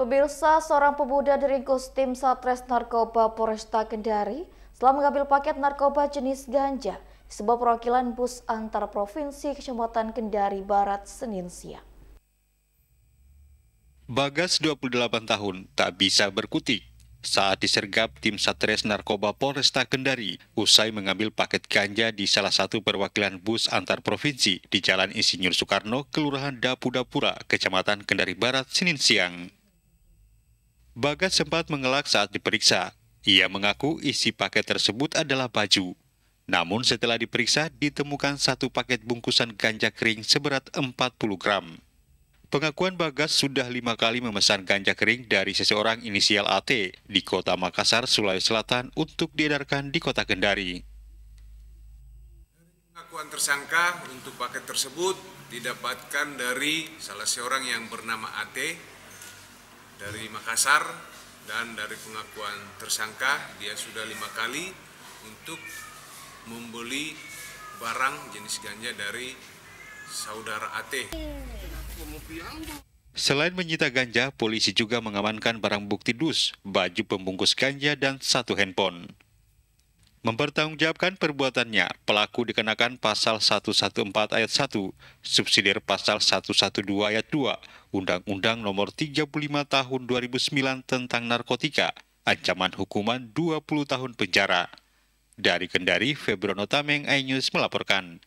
Pemirsa, seorang pemuda diringkus tim Satres Narkoba Polresta Kendari telah mengambil paket narkoba jenis ganja di sebuah perwakilan bus antar provinsi Kecamatan Kendari Barat Senin siang. Bagas 28 tahun tak bisa berkutik saat disergap tim Satres Narkoba Polresta Kendari usai mengambil paket ganja di salah satu perwakilan bus antar provinsi di Jalan Insinyur Soekarno, Kelurahan Dapura, Kecamatan Kendari Barat, Senin siang. Bagas sempat mengelak saat diperiksa. Ia mengaku isi paket tersebut adalah baju. Namun setelah diperiksa, ditemukan satu paket bungkusan ganja kering seberat 40 gram. Pengakuan Bagas sudah lima kali memesan ganja kering dari seseorang inisial AT di kota Makassar, Sulawesi Selatan untuk diedarkan di kota Kendari. Pengakuan tersangka untuk paket tersebut didapatkan dari salah seorang yang bernama AT dari Makassar dan dari pengakuan tersangka dia sudah lima kali untuk membeli barang jenis ganja dari saudara AT. Selain menyita ganja, polisi juga mengamankan barang bukti dus, baju pembungkus ganja, dan satu handphone. Mempertanggungjawabkan perbuatannya, pelaku dikenakan pasal 114 ayat 1, subsidir pasal 112 ayat 2, Undang-Undang Nomor 35 Tahun 2009 tentang Narkotika, ancaman hukuman 20 tahun penjara. Dari Kendari, Febrono Tameng, iNews melaporkan.